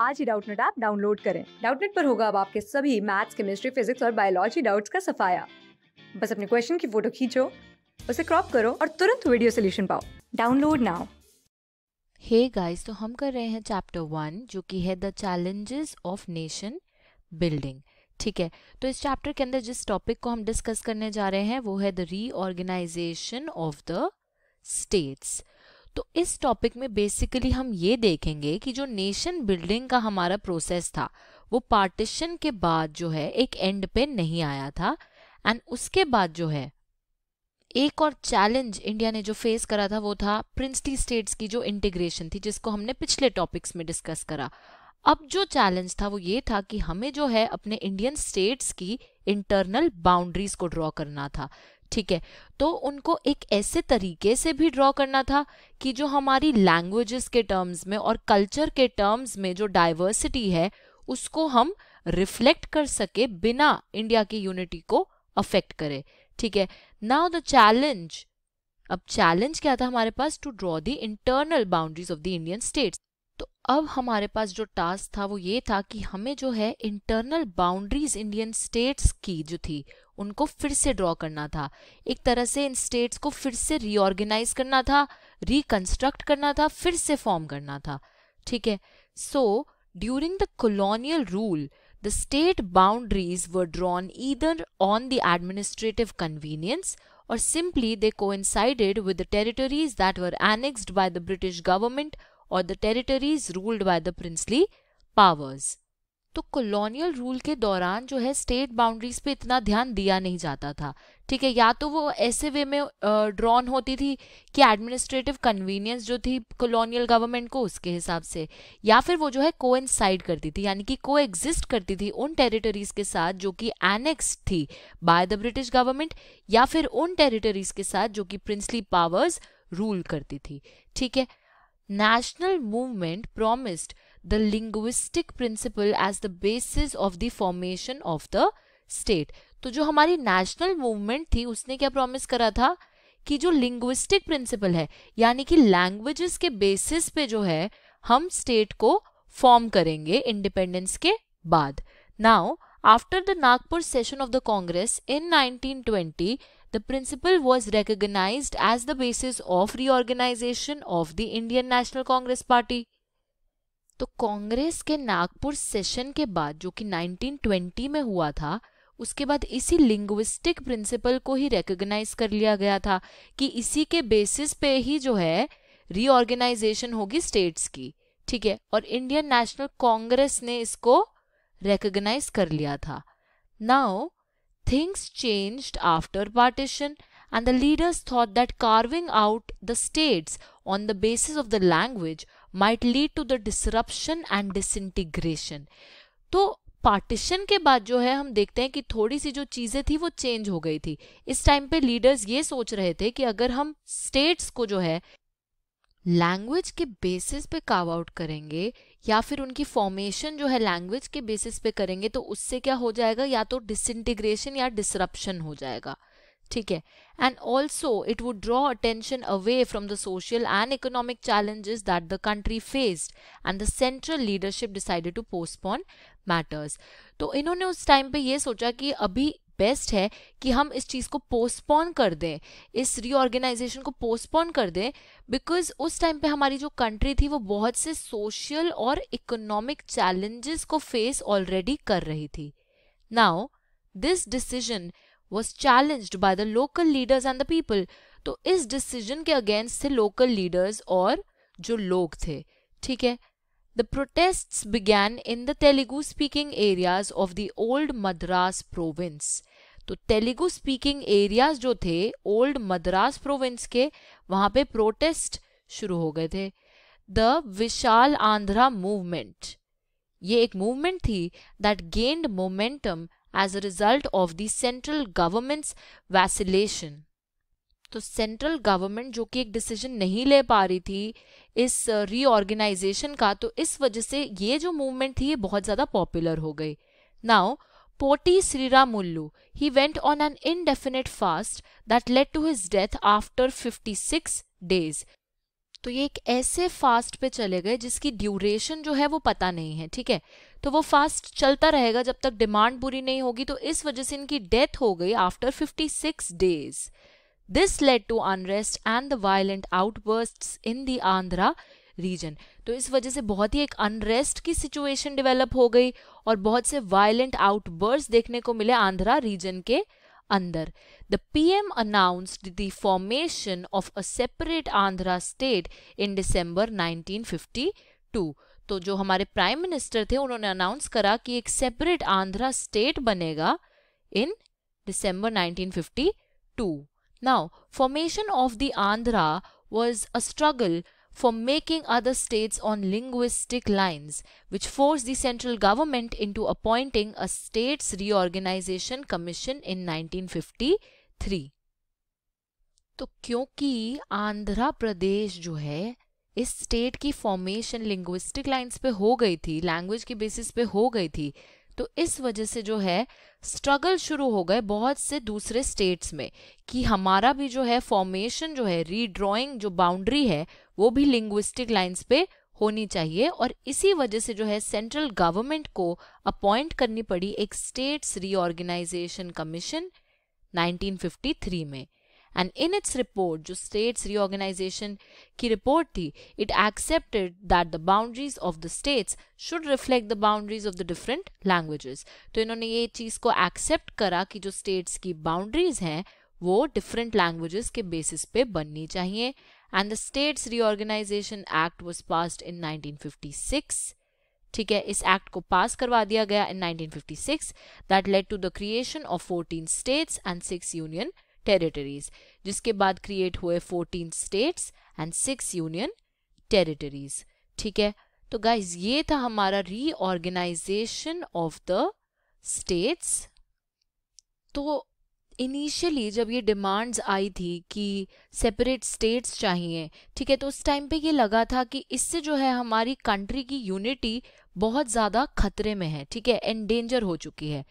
आज ही Doubtnut app download करें डाउटनेट पर होगा अब आपके सभी मैथ्स केमिस्ट्री फिजिक्स और बायोलॉजी डाउट्स का सफाया बस अपने क्वेश्चन की फोटो खींचो उसे क्रॉप करो और तुरंत वीडियो सोल्यूशन पाओ डाउनलोड नाउ हे गाइस तो हम कर रहे हैं चैप्टर वन जो कि है the challenges of nation building ठीक है तो इस चैप्टर के अंदर जिस टॉपिक को हम डिस्कस करने जा रहे हैं वो है the reorganisation of the states तो इस टॉपिक में बेसिकली हम ये देखेंगे कि जो नेशन बिल्डिंग का हमारा प्रोसेस था वो पार्टीशन के बाद जो है एक एंड पे नहीं आया था एंड उसके बाद जो है एक और चैलेंज इंडिया ने जो फेस करा था वो था प्रिंसली स्टेट्स की जो इंटीग्रेशन थी जिसको हमने पिछले टॉपिक्स में डिस्कस करा अब जो चैलेंज था वो ये था कि हमें जो है अपने इंडियन स्टेट्स की इंटरनल बाउंड्रीज को ड्रॉ करना था ठीक है तो उनको एक ऐसे तरीके से भी ड्रॉ करना था कि जो हमारी लैंग्वेजेस के टर्म्स में और कल्चर के टर्म्स में जो डाइवर्सिटी है उसको हम रिफ्लेक्ट कर सके बिना इंडिया की यूनिटी को अफेक्ट करे ठीक है नाउ द चैलेंज अब चैलेंज क्या था हमारे पास to draw the internal boundaries of the Indian states तो अब हमारे पास जो टास्क था वो ये था कि हमें जो है इंटरनल बाउंड्रीज इंडियन स्टेट्स की जो थी उनको फिर से ड्रॉ करना था एक तरह से इन स्टेट्स को फिर से रीऑर्गेनाइज करना था रिकंस्ट्रक्ट करना था फिर से फॉर्म करना था ठीक है so during the colonial rule the state boundaries were drawn either on the administrative convenience और simply they coincided with the territories that were annexed by the British government और the territories ruled by the princely powers तो colonial rule के दौरान जो है state boundaries पे इतना ध्यान दिया नहीं जाता था ठीक है या तो वो ऐसे वे में ड्रॉन होती थी कि एडमिनिस्ट्रेटिव कन्वीनियंस जो थी कॉलोनियल गवर्नमेंट को उसके हिसाब से या फिर वो जो है को करती थी यानी कि को करती थी उन टेरिटरीज के साथ जो कि एनेक्स थी बाय द ब्रिटिश गवर्नमेंट या फिर उन टेरिटरीज के साथ जो कि प्रिंसली पावर्स रूल करती थी ठीक है national movement promised the linguistic principle as the basis of the formation of the state. तो जो हमारी national movement थी उसने क्या promise करा था कि जो linguistic principle है यानी कि languages के basis पे जो है हम state को form करेंगे independence के बाद now after the Nagpur session of the Congress in 1920 the principle was recognized as the basis of reorganization of the Indian National Congress Party. तो कांग्रेस के नागपुर सेशन के बाद जो कि 1920 में हुआ था उसके बाद इसी लिंग्विस्टिक प्रिंसिपल को ही रिकग्नाइज कर लिया गया था कि इसी के बेसिस पे ही जो है रीऑर्गेनाइजेशन होगी स्टेट्स की ठीक है और इंडियन नेशनल कांग्रेस ने इसको रिकग्नाइज कर लिया था now things changed after partition and the leaders thought that carving out the states on the basis of the language might lead to the disruption and disintegration. तो पार्टीशन के बाद जो है हम देखते हैं कि थोड़ी सी जो चीज़ें थी वो चेंज हो गई थी इस टाइम पे लीडर्स ये सोच रहे थे कि अगर हम स्टेट्स को जो है लैंग्वेज के बेसिस पे काव आउट करेंगे या फिर उनकी फॉर्मेशन जो है लैंग्वेज के बेसिस पे करेंगे तो उससे क्या हो जाएगा या तो डिसइंटीग्रेशन या डिसरप्शन हो जाएगा ठीक है and also it would draw attention away from the social and economic challenges that the country faced and the central leadership decided to postpone matters तो इन्होंने उस टाइम पे ये सोचा कि अभी बेस्ट है कि हम इस चीज़ को पोस्टपोन कर दें इस रीऑर्गेनाइजेशन को पोस्टपोन कर दें बिकॉज उस टाइम पे हमारी जो कंट्री थी वो बहुत से सोशल और इकोनॉमिक चैलेंजेस को फेस ऑलरेडी कर रही थी now this decision was challenge by the local leaders and the people तो इस डिसीजन के अगेंस्ट थे लोकल लीडर्स और जो लोग थे ठीक है the protest began in the Telugu speaking areas of the old Madras province तो तेलुगु स्पीकिंग एरियाज जो थे ओल्ड मद्रास प्रोविंस के वहां पे प्रोटेस्ट शुरू हो गए थे द विशाल आंध्रा मूवमेंट ये एक मूवमेंट थी that gained momentum as a result of the central government's vacillation. तो सेंट्रल गवर्नमेंट जो कि एक डिसीजन नहीं ले पा रही थी इस रीऑर्गेनाइजेशन का तो इस वजह से ये जो मूवमेंट थी ये बहुत ज़्यादा पॉपुलर हो गई now Potti Sriramulu he went on an indefinite fast that led to his death after 56 days तो ये एक ऐसे फास्ट पे चले गए जिसकी ड्यूरेशन जो है वो पता नहीं है ठीक है तो वो फास्ट चलता रहेगा जब तक डिमांड पूरी नहीं होगी तो इस वजह से इनकी डेथ हो गई after 56 days this led to unrest and the violent outburst in the Andhra region तो इस वजह से बहुत ही एक अनरेस्ट की सिचुएशन डेवलप हो गई और बहुत से वायलेंट आउटबर्स्ट देखने को मिले आंध्रा रीजन के अंदर the P M announce the formation of a separate Andhra state in December nineteen fifty two तो जो हमारे प्राइम मिनिस्टर थे उन्होंने अनाउंस करा कि एक सेपरेट आंध्रा स्टेट बनेगा in December nineteen fifty two now formation of the Andhra was a struggle for making other states on linguistic lines, which forced the central government into appointing a states reorganization commission in 1953. तो क्योंकि आंध्र प्रदेश जो है इस state की formation linguistic lines पे हो गई थी लैंग्वेज की बेसिस पे हो गई थी तो इस वजह से जो है स्ट्रगल शुरू हो गए बहुत से दूसरे स्टेट्स में कि हमारा भी जो है फॉर्मेशन जो है रीड्रॉइंग जो बाउंड्री है वो भी लिंग्विस्टिक लाइंस पे होनी चाहिए और इसी वजह से जो है सेंट्रल गवर्नमेंट को अपॉइंट करनी पड़ी एक स्टेट्स रीऑर्गेनाइजेशन कमीशन 1953 में and in its report जो states reorganization की report थी it accepted that the boundaries of the states should reflect the boundaries of the different languages तो इन्होंने ये चीज़ को accept करा कि जो states की boundaries हैं वो different languages के basis पे बननी चाहिए and the states reorganization act was passed in 1956 ठीक है इस एक्ट को पास करवा दिया गया in 1956 led to the creation of 14 states and six union. Territories जिसके बाद क्रिएट हुए 14 states and six union territories ठीक है तो गाइज ये था हमारा रीऑर्गेनाइजेशन ऑफ द स्टेट्स तो इनिशियली जब ये डिमांड्स आई थी कि सेपरेट स्टेट्स चाहिए ठीक है तो उस टाइम पे ये लगा था कि इससे जो है हमारी कंट्री की यूनिटी बहुत ज़्यादा खतरे में है ठीक है एंडेंजर हो चुकी है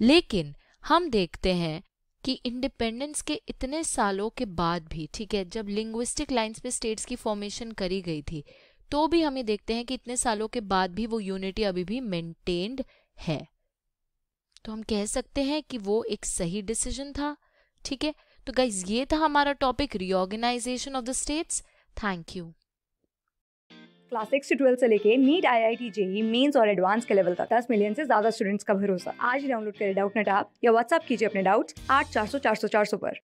लेकिन हम देखते हैं कि इंडिपेंडेंस के इतने सालों के बाद भी ठीक है जब लिंग्विस्टिक लाइंस पे स्टेट्स की फॉर्मेशन करी गई थी तो भी हमें देखते हैं कि इतने सालों के बाद भी वो यूनिटी अभी भी मेंटेन्ड है तो हम कह सकते हैं कि वो एक सही डिसीजन था ठीक है तो गाइज ये था हमारा topic reorganisation of the states thank you class six to twelve से लेके NEET I I T JEE mains और एडवांस के लेवल का दस मिलियन से ज्यादा स्टूडेंट्स का भरोसा आज डाउनलोड करें डाउट नेट या व्हाट्सअप कीजिए अपने डाउट आठ चार सौ चार सौ चार सौ पर